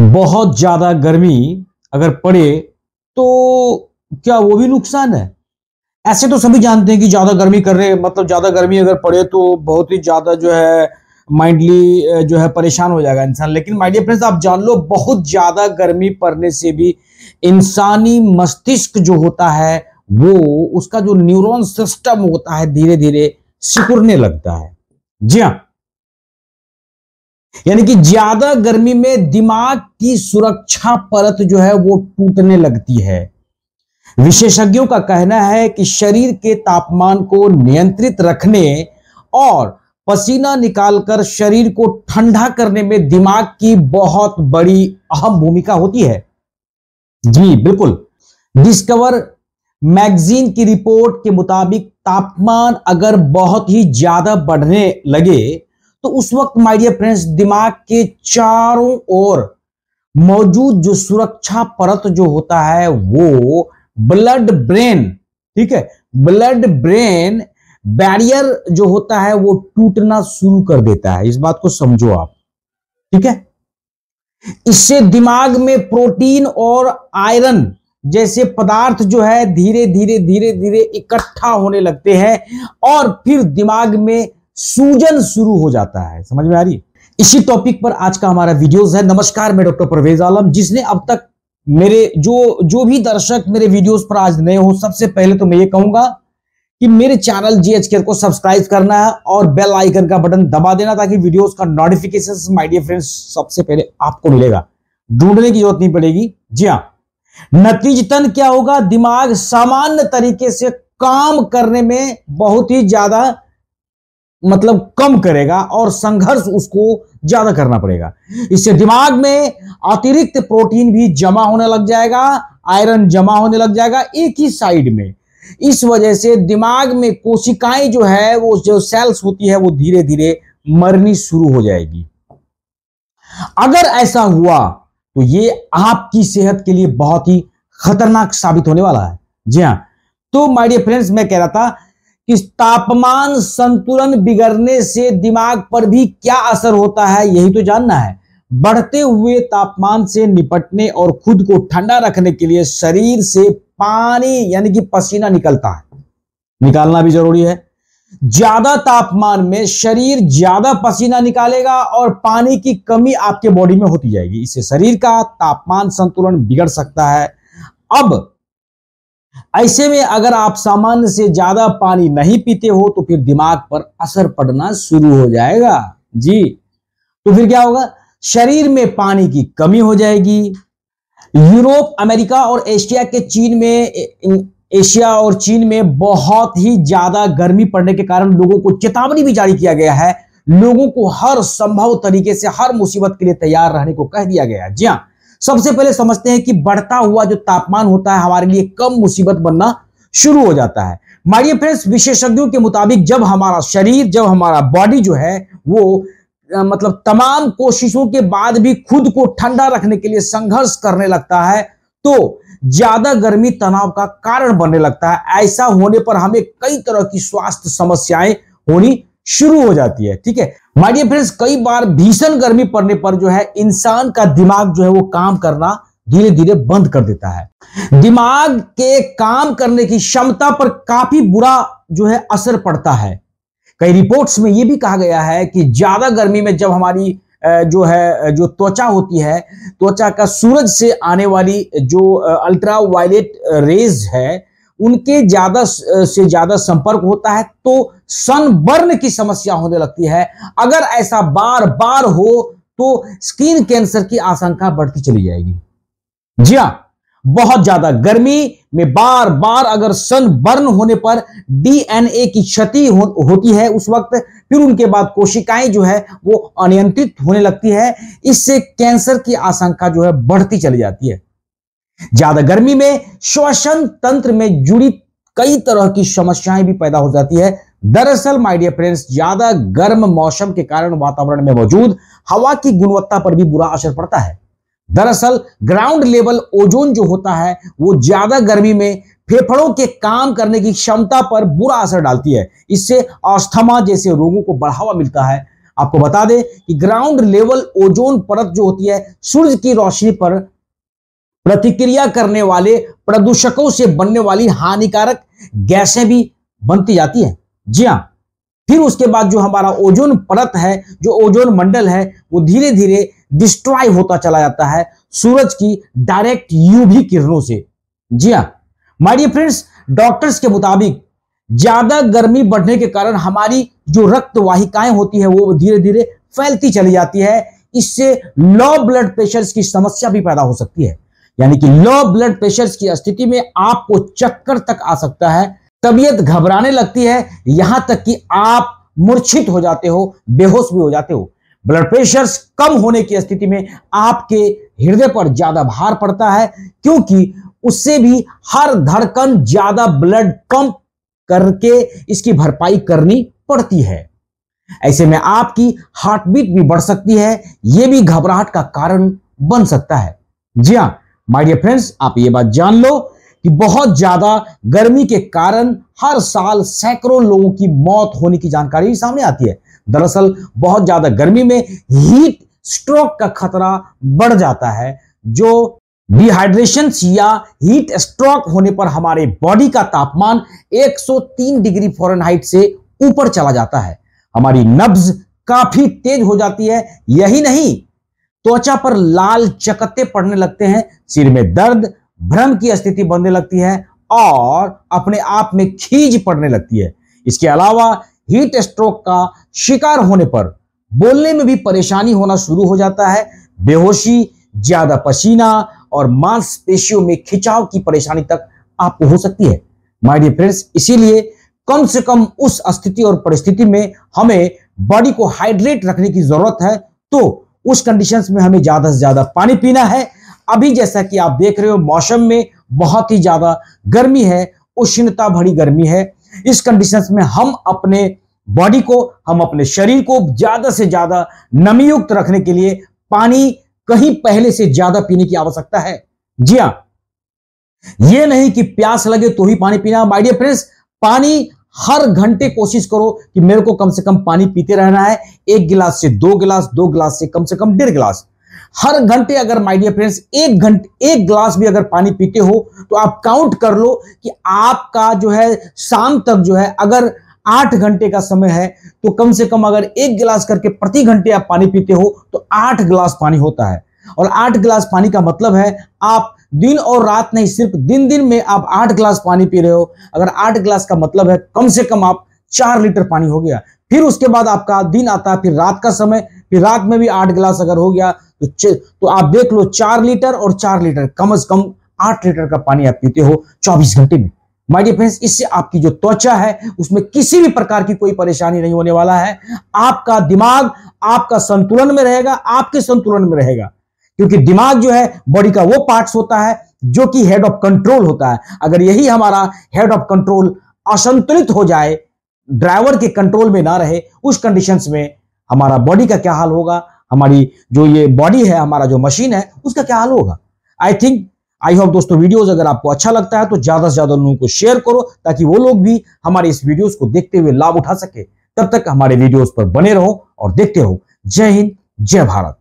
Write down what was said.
बहुत ज़्यादा गर्मी अगर पड़े तो क्या वो भी नुकसान है ऐसे तो सभी जानते हैं कि ज़्यादा गर्मी करने मतलब ज़्यादा गर्मी अगर पड़े तो बहुत ही ज़्यादा जो है माइंडली जो है परेशान हो जाएगा इंसान लेकिन माय फ्रेंड्स आप जान लो बहुत ज़्यादा गर्मी पड़ने से भी इंसानी मस्तिष्क जो होता है वो उसका जो न्यूरॉन सिस्टम होता है धीरे धीरे सिकुड़ने लगता है जी हाँ यानी कि ज्यादा गर्मी में दिमाग की सुरक्षा परत जो है वो टूटने लगती है विशेषज्ञों का कहना है कि शरीर के तापमान को नियंत्रित रखने और पसीना निकालकर शरीर को ठंडा करने में दिमाग की बहुत बड़ी अहम भूमिका होती है जी बिल्कुल डिस्कवर मैगजीन की रिपोर्ट के मुताबिक तापमान अगर बहुत ही ज्यादा बढ़ने लगे तो उस वक्त माइडियर फ्रेंड्स दिमाग के चारों ओर मौजूद जो सुरक्षा परत जो होता है वो ब्लड ब्रेन ठीक है ब्लड ब्रेन बैरियर जो होता है वो टूटना शुरू कर देता है इस बात को समझो आप ठीक है इससे दिमाग में प्रोटीन और आयरन जैसे पदार्थ जो है धीरे धीरे धीरे धीरे इकट्ठा होने लगते हैं और फिर दिमाग में सूजन शुरू हो जाता है समझ में आ रही है इसी टॉपिक पर आज का हमारा वीडियोस है नमस्कार मैं डॉक्टर परवेज आलम जिसने अब तक मेरे जो जो भी दर्शक मेरे वीडियोस पर आज नए हो सबसे पहले तो मैं ये कहूंगा कि मेरे चैनल जी एच को सब्सक्राइब करना है और बेल आइकन का बटन दबा देना ताकि वीडियोस का नोटिफिकेशन माय डियर फ्रेंड्स सबसे पहले आपको मिलेगा ढूंढने की जरूरत नहीं पड़ेगी जी हाँ नतीजतन क्या होगा दिमाग सामान्य तरीके से काम करने में बहुत ही ज्यादा मतलब कम करेगा और संघर्ष उसको ज्यादा करना पड़ेगा इससे दिमाग में अतिरिक्त प्रोटीन भी जमा होने लग जाएगा आयरन जमा होने लग जाएगा एक ही साइड में इस वजह से दिमाग में कोशिकाएं जो है वो जो सेल्स होती है वो धीरे धीरे मरनी शुरू हो जाएगी अगर ऐसा हुआ तो ये आपकी सेहत के लिए बहुत ही खतरनाक साबित होने वाला है जी हाँ तो माइडियर फ्रेंड्स मैं कह रहा था कि तापमान संतुलन बिगड़ने से दिमाग पर भी क्या असर होता है यही तो जानना है बढ़ते हुए तापमान से निपटने और खुद को ठंडा रखने के लिए शरीर से पानी यानी कि पसीना निकलता है निकालना भी जरूरी है ज्यादा तापमान में शरीर ज्यादा पसीना निकालेगा और पानी की कमी आपके बॉडी में होती जाएगी इससे शरीर का तापमान संतुलन बिगड़ सकता है अब ऐसे में अगर आप सामान्य से ज्यादा पानी नहीं पीते हो तो फिर दिमाग पर असर पड़ना शुरू हो जाएगा जी तो फिर क्या होगा शरीर में पानी की कमी हो जाएगी यूरोप अमेरिका और एशिया के चीन में एशिया और चीन में बहुत ही ज्यादा गर्मी पड़ने के कारण लोगों को चेतावनी भी जारी किया गया है लोगों को हर संभव तरीके से हर मुसीबत के लिए तैयार रहने को कह दिया गया जी हाँ सबसे पहले समझते हैं कि बढ़ता हुआ जो तापमान होता है हमारे लिए कम मुसीबत बनना शुरू हो जाता है माइडियर फ्रेंड्स विशेषज्ञों के मुताबिक जब हमारा शरीर जब हमारा बॉडी जो है वो मतलब तमाम कोशिशों के बाद भी खुद को ठंडा रखने के लिए संघर्ष करने लगता है तो ज्यादा गर्मी तनाव का कारण बनने लगता है ऐसा होने पर हमें कई तरह की स्वास्थ्य समस्याएं होनी शुरू हो जाती है ठीक है माय डियर फ्रेंड्स कई बार भीषण गर्मी पड़ने पर जो है इंसान का दिमाग जो है वो काम करना धीरे धीरे बंद कर देता है दिमाग के काम करने की क्षमता पर काफी बुरा जो है असर पड़ता है कई रिपोर्ट्स में यह भी कहा गया है कि ज्यादा गर्मी में जब हमारी जो है जो त्वचा होती है त्वचा का सूरज से आने वाली जो अल्ट्रा वायलेट रेज है उनके ज्यादा से ज्यादा संपर्क होता है तो सनबर्न की समस्या होने लगती है अगर ऐसा बार बार हो तो स्किन कैंसर की आशंका बढ़ती चली जाएगी जी हाँ बहुत ज्यादा गर्मी में बार बार अगर सन बर्न होने पर डीएनए की क्षति हो, होती है उस वक्त फिर उनके बाद कोशिकाएं जो है वो अनियंत्रित होने लगती है इससे कैंसर की आशंका जो है बढ़ती चली जाती है ज्यादा गर्मी में श्वसन तंत्र में जुड़ी कई तरह की समस्याएं भी पैदा हो जाती है दरअसल माय डियर फ्रेंड्स ज्यादा गर्म मौसम के कारण वातावरण में मौजूद हवा की गुणवत्ता पर भी बुरा असर पड़ता है दरअसल ग्राउंड लेवल ओजोन जो होता है वो ज्यादा गर्मी में फेफड़ों के काम करने की क्षमता पर बुरा असर डालती है इससे अस्थमा जैसे रोगों को बढ़ावा मिलता है आपको बता दें कि ग्राउंड लेवल ओजोन परत जो होती है सूर्य की रोशनी पर प्रतिक्रिया करने वाले प्रदूषकों से बनने वाली हानिकारक गैसें भी बनती जाती है जी हाँ फिर उसके बाद जो हमारा ओजोन परत है जो ओजोन मंडल है वो धीरे धीरे डिस्ट्रॉय होता चला जाता है सूरज की डायरेक्ट यूवी किरणों से जी हाँ माइडियर फ्रेंड्स डॉक्टर्स के मुताबिक ज्यादा गर्मी बढ़ने के कारण हमारी जो रक्त वाहिकाएं होती है वो धीरे धीरे फैलती चली जाती है इससे लो ब्लड प्रेशर की समस्या भी पैदा हो सकती है यानी कि लो ब्लड प्रेशर की स्थिति में आपको चक्कर तक आ सकता है तबीयत घबराने लगती है यहां तक कि आप मूर्छित हो जाते हो बेहोश भी हो जाते हो ब्लड प्रेशर कम होने की स्थिति में आपके हृदय पर ज्यादा भार पड़ता है क्योंकि उससे भी हर धड़कन ज्यादा ब्लड पंप करके इसकी भरपाई करनी पड़ती है ऐसे में आपकी हार्ट बीट भी बढ़ सकती है यह भी घबराहट का कारण बन सकता है जी हाँ माय डियर फ्रेंड्स आप ये बात जान लो कि बहुत ज्यादा गर्मी के कारण हर साल सैकड़ों लोगों की मौत होने की जानकारी सामने आती है दरअसल बहुत ज्यादा गर्मी में हीट स्ट्रोक का खतरा बढ़ जाता है जो डिहाइड्रेशन या हीट स्ट्रोक होने पर हमारे बॉडी का तापमान 103 डिग्री फॉरेनहाइट से ऊपर चला जाता है हमारी नब्ज काफी तेज हो जाती है यही नहीं त्वचा पर लाल चकते पड़ने लगते हैं सिर में दर्द भ्रम की स्थिति बनने लगती है और अपने आप में खींच पड़ने लगती है इसके अलावा हीट स्ट्रोक का शिकार होने पर बोलने में भी परेशानी होना शुरू हो जाता है बेहोशी ज्यादा पसीना और मांसपेशियों में खिंचाव की परेशानी तक आपको हो सकती है माय डियर फ्रेंड्स इसीलिए कम से कम उस स्थिति और परिस्थिति में हमें बॉडी को हाइड्रेट रखने की जरूरत है तो उस कंडीशन में हमें ज़्यादा से ज़्यादा पानी पीना है अभी जैसा कि आप देख रहे हो मौसम में बहुत ही ज़्यादा गर्मी है उष्णता भरी गर्मी है इस कंडीशन में हम अपने बॉडी को हम अपने शरीर को ज़्यादा से ज़्यादा नमीयुक्त रखने के लिए पानी कहीं पहले से ज़्यादा पीने की आवश्यकता है जी हाँ यह नहीं कि प्यास लगे तो ही पानी पीना माइडियर फ्रेंड्स पानी हर घंटे कोशिश करो कि मेरे को कम से कम पानी पीते रहना है एक गिलास से दो गिलास दो गिलास से कम से कम डेढ़ गिलास हर घंटे अगर माय डियर फ्रेंड्स एक घंटे एक गिलास भी अगर पानी पीते हो तो आप काउंट कर लो कि आपका जो है शाम तक जो है अगर आठ घंटे का समय है तो कम से कम अगर एक गिलास करके प्रति घंटे आप पानी पीते हो तो आठ गिलास पानी होता है और आठ गिलास पानी का मतलब है आप दिन और रात नहीं सिर्फ दिन दिन में आप आठ गिलास पानी पी रहे हो अगर आठ गिलास का मतलब है कम से कम आप चार लीटर पानी हो गया फिर उसके बाद आपका दिन आता है फिर रात का समय फिर रात में भी आठ गिलास अगर हो गया तो तो आप देख लो चार लीटर और चार लीटर कम अज कम आठ लीटर का पानी आप पीते हो चौबीस घंटे में माय डियर फ्रेंड्स इससे आपकी जो त्वचा है उसमें किसी भी प्रकार की कोई परेशानी नहीं होने वाला है आपका दिमाग आपका संतुलन में रहेगा आपके संतुलन में रहेगा क्योंकि दिमाग जो है बॉडी का वो पार्ट्स होता है जो कि हेड ऑफ कंट्रोल होता है अगर यही हमारा हेड ऑफ कंट्रोल असंतुलित हो जाए ड्राइवर के कंट्रोल में ना रहे उस कंडीशन में हमारा बॉडी का क्या हाल होगा हमारी जो ये बॉडी है हमारा जो मशीन है उसका क्या हाल होगा आई थिंक आई होप दोस्तों वीडियोस अगर आपको अच्छा लगता है तो ज्यादा से ज्यादा लोगों को शेयर करो ताकि वो लोग भी हमारे इस वीडियोस को देखते हुए लाभ उठा सके तब तक हमारे वीडियोस पर बने रहो और देखते रहो जय हिंद जय भारत